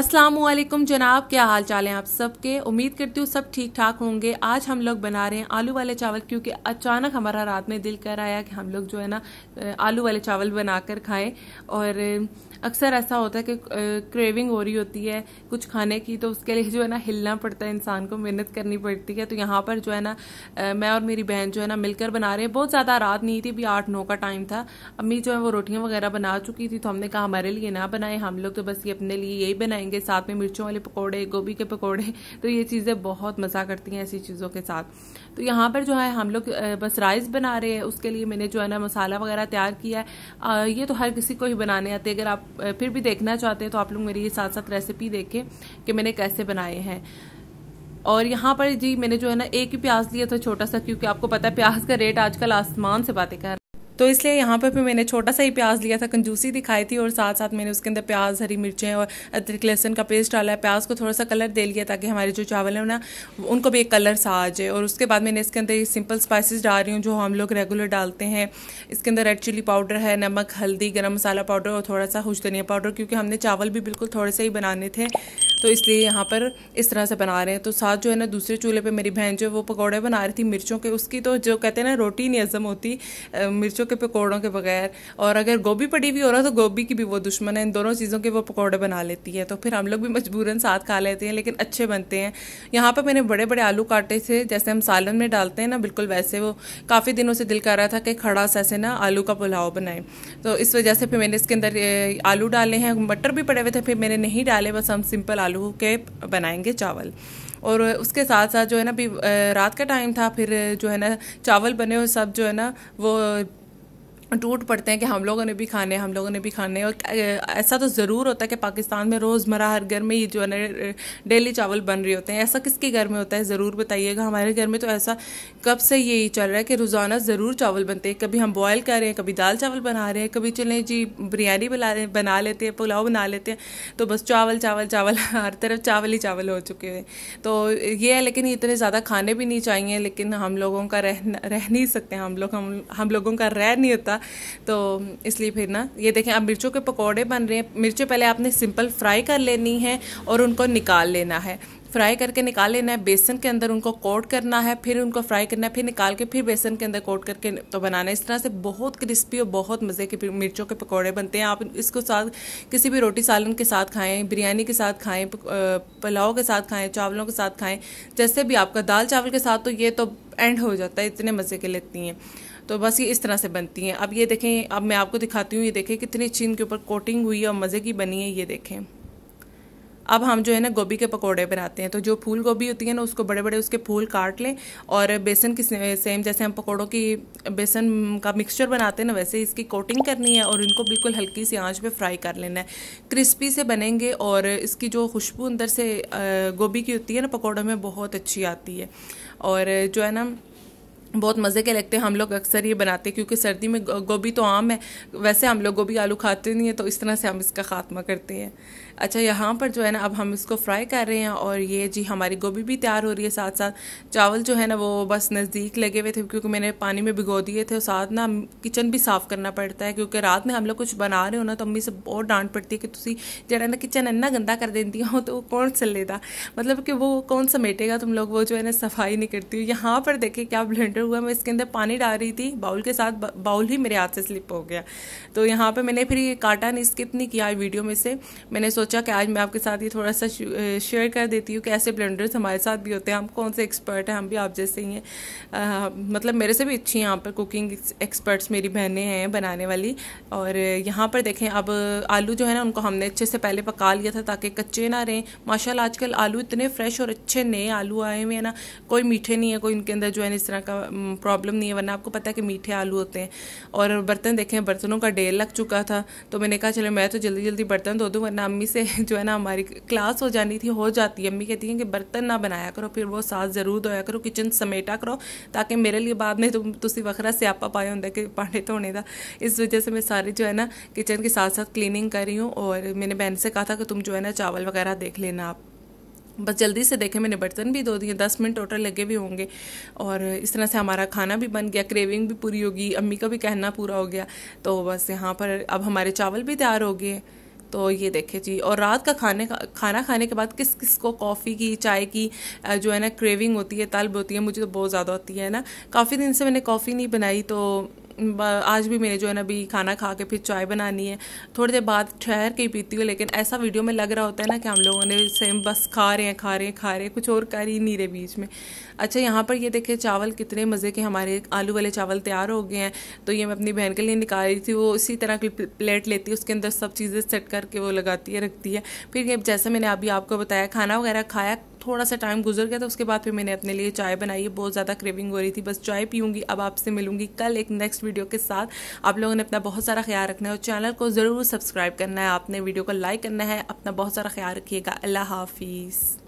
अस्सलाम वालेकुम जनाब क्या हाल चाल हैं आप सबके उम्मीद करती हूँ सब ठीक ठाक होंगे आज हम लोग बना रहे हैं आलू वाले चावल क्योंकि अचानक हमारा रात में दिल कर आया कि हम लोग जो है ना आलू वाले चावल बनाकर खाएं और अक्सर ऐसा होता है कि क्रेविंग हो रही होती है कुछ खाने की तो उसके लिए जो है ना हिलना पड़ता है इंसान को मेहनत करनी पड़ती है तो यहाँ पर जो है ना मैं और मेरी बहन जो है ना मिलकर बना रहे हैं बहुत ज़्यादा रात नहीं थी अभी आठ नौ का टाइम था अम्मी जो है वो रोटियाँ वगैरह बना चुकी थी तो हमने कहा हमारे लिए ना बनाए हम लोग तो बस ये अपने लिए यही बनाए खाएंगे साथ में मिर्चों वाले पकौड़े गोभी के पकौड़े तो ये चीज़ें बहुत मज़ा करती हैं ऐसी चीज़ों के साथ तो यहाँ पर जो है हम लोग बस राइस बना रहे हैं उसके लिए मैंने जो है ना मसाला वगैरह तैयार किया है ये तो हर किसी को ही बनाने आते हैं अगर आप फिर भी देखना चाहते हैं तो आप लोग मेरी ये साथ साथ रेसिपी देखें कि मैंने कैसे बनाए हैं और यहाँ पर जी मैंने जो है ना एक ही प्याज लिया था छोटा सा क्योंकि आपको पता है प्याज का रेट आजकल आसमान से बातें कर तो इसलिए यहाँ पर फिर मैंने छोटा सा ही प्याज लिया था कंजूसी दिखाई थी और साथ साथ मैंने उसके अंदर प्याज हरी मिर्चें और अदरक लहसन का पेस्ट डाला है प्याज को थोड़ा सा कलर दे लिया ताकि हमारे जो चावल हैं ना उनको भी एक कलर सा आ जाए और उसके बाद मैंने इसके अंदर सिंपल स्पाइसेस डाल रही हूँ जो हम लोग रेगुलर डालते हैं इसके अंदर रेड चिली पाउडर है नमक हल्दी गर्म मसाला पाउडर और थोड़ा सा हुश धनिया पाउडर क्योंकि हमने चावल भी बिल्कुल थोड़े से ही बनाने थे तो इसलिए यहाँ पर इस तरह से बना रहे हैं तो साथ जो है ना दूसरे चूल्हे पर मेरी बहन जो है वो पकौड़े बना रही थी मिर्चों के उसकी तो जो कहते हैं ना रोटी नहीं हजम होती मिर्चों के पकौड़ों के बगैर और अगर गोभी पड़ी हुई हो रहा तो गोभी की भी वो दुश्मन है इन दोनों चीज़ों के वो पकौड़े बना लेती है तो फिर हम लोग भी मजबूरन साथ खा लेते हैं लेकिन अच्छे बनते हैं यहाँ पर मैंने बड़े बड़े आलू काटे थे जैसे हम सालन में डालते हैं ना बिल्कुल वैसे वो काफ़ी दिनों से दिल कर रहा था कि खड़ा सा ऐसे ना आलू का पुलाव बनाए तो इस वजह से फिर मैंने इसके अंदर आलू डाले हैं मटर भी पड़े हुए थे फिर मैंने नहीं डाले बस हम सिंपल आलू आलू के बनाएंगे चावल और उसके साथ साथ जो है ना अभी रात का टाइम था फिर जो है ना चावल बने हुए सब जो है ना वो टूट पड़ते हैं कि हम लोगों ने भी खाने हम लोगों ने भी खाने और ऐसा तो ज़रूर होता है कि पाकिस्तान में रोज़मर्रा हर घर में ये जो है ना डेली चावल बन रहे होते हैं ऐसा किसके घर में होता है ज़रूर बताइएगा हमारे घर में तो ऐसा कब से यही चल रहा है कि रोज़ाना ज़रूर चावल बनते हैं कभी हम बॉयल कर रहे हैं कभी दाल चावल बना रहे हैं कभी चलें जी बिरयानी बना रहे बना लेते हैं पुलाव बना लेते हैं तो बस चावल चावल चावल हर तरफ चावल ही चावल हो चुके हैं तो ये है लेकिन इतने ज़्यादा खाने भी नहीं चाहिए लेकिन हम लोगों का रह रह नहीं सकते हम लोग हम हम लोगों का रह नहीं होता तो इसलिए फिर ना ये देखें अब मिर्चों के पकौड़े बन रहे हैं मिर्चें पहले आपने सिंपल फ्राई कर लेनी है और उनको निकाल लेना है फ्राई करके निकाल लेना है बेसन के अंदर उनको कोट करना है फिर उनको फ्राई करना है फिर निकाल के फिर बेसन के अंदर कोट करके तो बनाना है इस तरह से बहुत क्रिस्पी और बहुत मज़े के मिर्चों के पकौड़े बनते हैं आप इसको साथ किसी भी रोटी सालन के साथ खाएं बिरयानी के साथ खाएं पुलाव के साथ खाएं चावलों के साथ खाएं जैसे भी आपका दाल चावल के साथ तो ये तो एंड हो जाता है इतने मज़े के लेती हैं तो बस ये इस तरह से बनती हैं अब ये देखें अब मैं आपको दिखाती हूँ ये देखें कितनी अच्छी इनके ऊपर कोटिंग हुई है और मज़े की बनी है ये देखें अब हम जो है ना गोभी के पकोड़े बनाते हैं तो जो फूल गोभी होती है ना उसको बड़े बड़े उसके फूल काट लें और बेसन की सेम जैसे हम पकोड़ों की बेसन का मिक्सचर बनाते हैं ना वैसे इसकी कोटिंग करनी है और इनको बिल्कुल हल्की सी आंच पे फ्राई कर लेना है क्रिस्पी से बनेंगे और इसकी जो खुशबू अंदर से गोभी की होती है ना पकौड़ों में बहुत अच्छी आती है और जो है ना बहुत मज़े के लगते हैं हम लोग अक्सर ये बनाते हैं क्योंकि सर्दी में गोभी तो आम है वैसे हम लोग गोभी आलू खाते नहीं है तो इस तरह से हम इसका ख़ात्मा करते हैं अच्छा यहाँ पर जो है ना अब हम इसको फ्राई कर रहे हैं और ये जी हमारी गोभी भी तैयार हो रही है साथ साथ चावल जो है ना वो बस नज़दीक लगे हुए थे क्योंकि मैंने पानी में भिगो दिए थे और साथ ना किचन भी साफ़ करना पड़ता है क्योंकि रात में हम लोग कुछ बना रहे हो ना तो अम्मी से बहुत डांट पड़ती है कि तुम जरा ना किचन इन्ना गंदा कर देती हो तो कौन सलेगा मतलब कि वो कौन समेटेगा तुम लोग वो जो है ना सफाई नहीं करती हो यहाँ पर देखें क्या ब्लेंडर हुआ मैं इसके अंदर पानी डाल रही थी बाउल के साथ बाउल ही मेरे हाथ से स्लिप हो गया तो यहाँ पे मैंने फिर ये काटा नहीं स्किप नहीं किया वीडियो में से मैंने सोचा कि आज मैं आपके साथ ये थोड़ा सा शेयर कर देती हूँ कि ऐसे ब्लेंडर्स हमारे साथ भी होते हैं हम कौन से एक्सपर्ट हैं हम भी आप जैसे ही हैं मतलब मेरे से भी अच्छी यहाँ पर कुकिंग एक्सपर्ट्स मेरी बहनें हैं बनाने वाली और यहाँ पर देखें अब आलू जो है ना उनको हमने अच्छे से पहले पका लिया था ताकि कच्चे ना रहें माशाल्लाह आजकल आलू इतने फ्रेश और अच्छे नए आलू आए हुए हैं ना कोई मीठे नहीं है कोई इनके अंदर जो है ना इस तरह का प्रॉब्लम नहीं है वरना आपको पता है कि मीठे आलू होते हैं और बर्तन देखें बर्तनों का ढेर लग चुका था तो मैंने कहा चलो मैं तो जल्दी जल्दी बर्तन धो दूँ वरना अम्मी से जो है ना हमारी क्लास हो जानी थी हो जाती है अम्मी कहती हैं कि बर्तन ना बनाया करो फिर वो साथ ज़रूर धोया करो किचन समेटा करो ताकि मेरे लिए बाद में तुम तुम वखरा स्यापा पाया होंगे कि पांडे धोने का इस वजह से मैं सारी जो है ना किचन के साथ साथ क्लीनिंग कर रही हूँ और मैंने बहन से कहा था कि तुम जो है ना चावल वगैरह देख लेना आप बस जल्दी से देखें मैंने बर्तन भी धो दिए दस मिनट टोटल लगे भी होंगे और इस तरह से हमारा खाना भी बन गया क्रेविंग भी पूरी होगी अम्मी का भी कहना पूरा हो गया तो बस यहाँ पर अब हमारे चावल भी तैयार हो गए तो ये देखे जी और रात का खाने का खाना खाने के बाद किस किस को कॉफ़ी की चाय की जो है ना क्रेविंग होती है तलब होती है मुझे तो बहुत ज़्यादा होती है ना काफ़ी दिन से मैंने कॉफ़ी नहीं बनाई तो आज भी मेरे जो है ना अभी खाना खा के फिर चाय बनानी है थोड़ी देर बाद ठहर के ही पीती हूँ लेकिन ऐसा वीडियो में लग रहा होता है ना कि हम लोगों ने सेम बस खा रहे हैं खा रहे हैं खा रहे हैं कुछ और कर ही नहीं रहे बीच में अच्छा यहाँ पर ये देखिए चावल कितने मज़े के हमारे आलू वाले चावल तैयार हो गए हैं तो ये मैं अपनी बहन के लिए निकाल रही थी वो इसी तरह की प्लेट लेती है उसके अंदर सब चीज़ें सेट करके वो लगाती है रखती है फिर ये जैसे मैंने अभी आपको बताया खाना वगैरह खाया थोड़ा सा टाइम गुजर गया था उसके बाद फिर मैंने अपने लिए चाय बनाई है बहुत ज़्यादा क्रेविंग हो रही थी बस चाय पीऊँगी अब आपसे मिलूंगी कल एक नेक्स्ट वीडियो के साथ आप लोगों ने अपना बहुत सारा ख्याल रखना है और चैनल को ज़रूर सब्सक्राइब करना है आपने वीडियो को लाइक करना है अपना बहुत सारा ख्याल रखिएगा अल्लाह हाफिज़